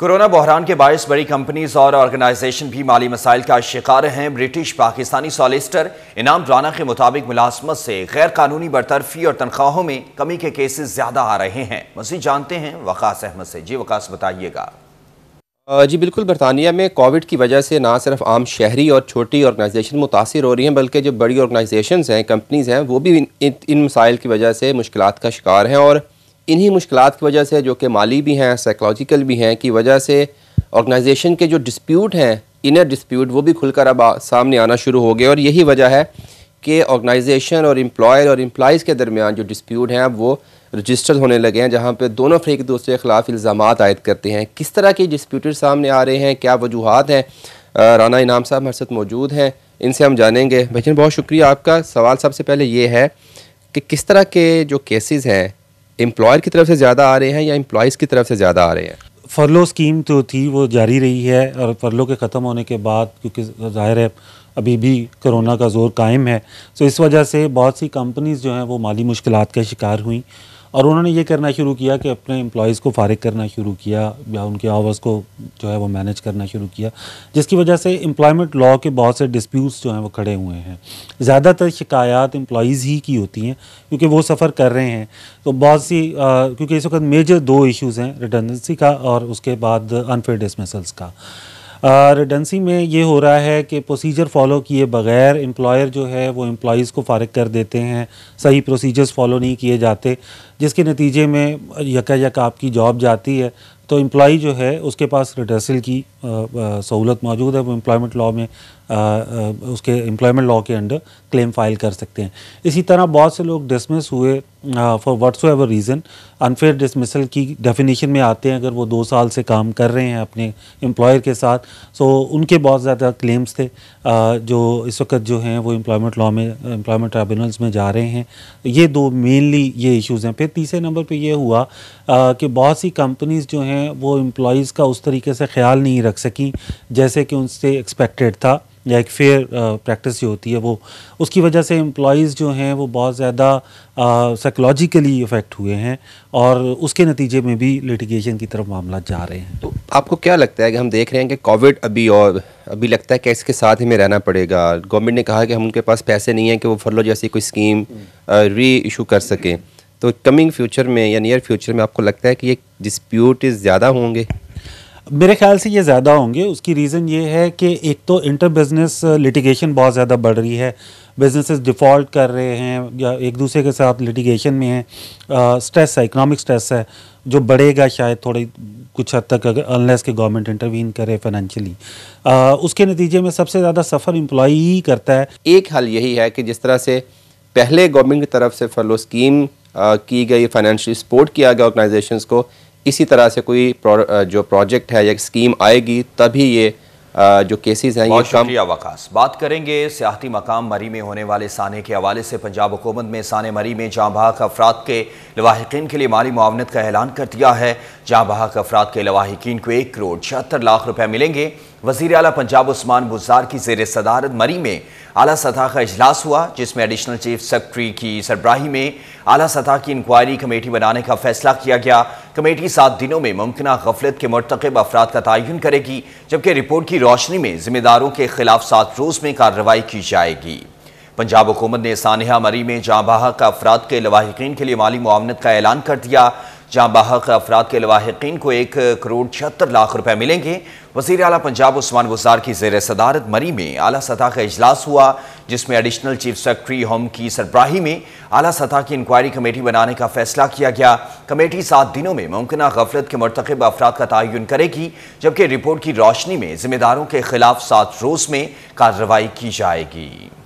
corona बहरान के बायस बड़ी companies और ऑर्गेनाइजेशन भी माली मसाइल का शिकार हैं ब्रिटिश पाकिस्तानी सॉलिस्टर इनाम राना के मुताबिक मुलाजमत से गैर कानूनी बरतरफी और तनख्वाहों में कमी के केसेस ज्यादा आ रहे हैं मजीद जानते हैं वकास अहमद से जी वकास बताइएगा जी बिल्कुल बरतानिया में कोविड की वजह से ना सिर्फ आम शहरी और छोटी ऑर्गेनाइजेशन मुतासर हो रही हैं बल्कि जो बड़ी ऑर्गेनाइजेशन हैं कंपनीज़ हैं वो भी इन, इन मसाइल की वजह से मुश्किल का शिकार हैं और इन्हीं मुश्किल की वजह से जो कि माली भी हैं साइकोलॉजिकल भी हैं की वजह से ऑर्गेनाइजेशन के जो डिस्प्यूट हैं इनर डिस्प्यूट वो भी खुलकर अब सामने आना शुरू हो गए और यही वजह है कि ऑर्गेनाइजेशन और एम्प्लॉयर और एम्प्लॉज़ के दरमियान जो डिस्प्यूट हैं अब वो रजिस्टर होने लगे हैं जहाँ पे दोनों फ्रेक एक दूसरे के ख़िलाफ़ इल्ज़ाम आयद करते हैं किस तरह के डिस्प्यूट सामने आ रहे हैं क्या वजूहत हैं राना इनाम साहब हमारे साथ मौजूद हैं इनसे हम जानेंगे भाई बहुत शुक्रिया आपका सवाल सबसे पहले ये है कि किस तरह के जो केसेस हैं एम्प्लॉयर की तरफ से ज़्यादा आ रहे हैं या एम्प्लॉयज़ की तरफ से ज़्यादा आ रहे हैं फरलो स्कीम जो तो थी वो जारी रही है और फरलो के ख़त्म होने के बाद क्योंकि ज़ाहिर है अभी भी कोरोना का जोर कायम है तो इस वजह से बहुत सी कंपनीज़ जो हैं वो माली मुश्किल का शिकार हुई और उन्होंने ये करना शुरू किया कि अपने एम्प्लॉज़ को फारिग करना शुरू किया या उनके आवर्स को जो है वो मैनेज करना शुरू किया जिसकी वजह से एम्प्लॉयमेंट लॉ के बहुत से डिस्प्यूट्स जो हैं वो खड़े हुए हैं ज़्यादातर शिकायत एम्प्लॉज़ ही की होती हैं क्योंकि वो सफ़र कर रहे हैं तो बहुत सी आ, क्योंकि इस वक्त मेजर दो इश्यूज़ हैं रिटर्नसी का और उसके बाद अनफेयर डिसमिसल्स का रिडेंसी में ये हो रहा है कि प्रोसीजर फॉलो किए बगैर एम्प्लॉयर जो है वो एम्प्लॉज़ को फारग कर देते हैं सही प्रोसीजर्स फॉलो नहीं किए जाते जिसके नतीजे में यका यक आपकी जॉब जाती है तो एम्प्लॉई जो है उसके पास रिटर्सल की सहूलत मौजूद है वो एम्प्लॉयमेंट लॉ में आ, आ, उसके एम्प्लॉयमेंट लॉ के अंडर क्लेम फाइल कर सकते हैं इसी तरह बहुत से लोग डिसमिस हुए for whatever reason unfair dismissal की डेफिनेशन में आते हैं अगर वो दो साल से काम कर रहे हैं अपने एम्प्लॉयर के साथ सो so, उनके बहुत ज़्यादा क्लेम्स थे आ, जो इस वक्त जो हैं वो एम्प्लॉयमेंट लॉ में एम्प्लॉयमेंट ट्राइब्यूनल्स में जा रहे हैं ये दो मेनली ये इश्यूज़ हैं फिर तीसरे नंबर पर यह हुआ कि बहुत सी कंपनीज़ जो हैं हैं वो एम्प्लॉज़ का उस तरीके से ख्याल नहीं रख सकी जैसे कि उनसे एक्सपेक्टेड था या एक फेयर प्रैक्टिस जो होती है वो उसकी वजह से एम्प्लॉज़ जो हैं वो बहुत ज़्यादा साइकोलॉजिकली इफ़ेक्ट हुए हैं और उसके नतीजे में भी लिटिगेशन की तरफ मामला जा रहे हैं तो आपको क्या लगता है कि हम देख रहे हैं कि कोविड अभी और अभी लगता है कि इसके साथ ही में रहना पड़ेगा गवर्नमेंट ने कहा कि हम उनके पास पैसे नहीं हैं कि वो फर्लो जैसी कोई स्कीम री इशू कर सकें तो कमिंग फ्यूचर में या नियर फ्यूचर में आपको लगता है कि ये डिस्प्यूट ज़्यादा होंगे मेरे ख्याल से ये ज़्यादा होंगे उसकी रीज़न ये है कि एक तो इंटर बिज़नेस लिटिगेशन बहुत ज़्यादा बढ़ रही है बिजनेसेस डिफ़ॉल्ट कर रहे हैं या एक दूसरे के साथ लिटिगेशन में हैं स्ट्रेस है इकनॉमिक स्ट्रेस है जो बढ़ेगा शायद थोड़ी कुछ हद तक अगर अनलेस के गवर्नमेंट इंटरवीन करे फाइनेंशियली उसके नतीजे में सबसे ज़्यादा सफ़र एम्प्लॉई ही करता है एक हल यही है कि जिस तरह से पहले गवर्नमेंट की तरफ से फलो स्कीम की गई फाइनेंशियली सपोर्ट किया गया ऑर्गेनाइजेशंस को इसी तरह से कोई प्रो, जो प्रोजेक्ट है या स्कीम आएगी तभी ये जो केसेस हैं ये शुक्रिया वकास बात करेंगे सियाती मकाम मरी में होने वाले साने के हवाले से पंजाब हुकूमत में साने मरी में जहाँ बहाक अफराद के लवाहिकीन के लिए माली मुआवनत का ऐलान कर दिया है जहाँ बहाक अफराद के लवाहिकीन को एक करोड़ छिहत्तर लाख रुपये मिलेंगे वजीर अला पंजाब उस्मान बुजार की जेर सदारत मरी में अला सतह का अजलास हुआ जिसमें एडिशनल चीफ सेक्रटरी की सरबराही में अला सतह की इंक्वायरी कमेटी बनाने का फैसला किया गया कमेटी सात दिनों में मुमकिन गफलत के मरतकब अफराद का तयन करेगी जबकि रिपोर्ट की रोशनी में जिम्मेदारों के खिलाफ सात रोज़ में कार्रवाई की जाएगी पंजाब हुकूमत ने सानहा मरी में जाँ बहा का अफराद के लवाहकिन के लिए माली मामनत का ऐलान कर दिया जहाँ बाहक अफराद के लवाकिन को एक करोड़ छिहत्तर लाख रुपए मिलेंगे वजीर अली पंजाब उस्मान गुजार की जेर सदारत मरी में अली सतह का अजलास हुआ जिसमें एडिशनल चीफ सेक्रेटरी होम की सरबराही में अली सतह की इंक्वायरी कमेटी बनाने का फैसला किया गया कमेटी सात दिनों में मुमकिन गफलत के मरतखब अफराद का तयन करेगी जबकि रिपोर्ट की रोशनी में जिम्मेदारों के खिलाफ सात रोज में कार्रवाई की जाएगी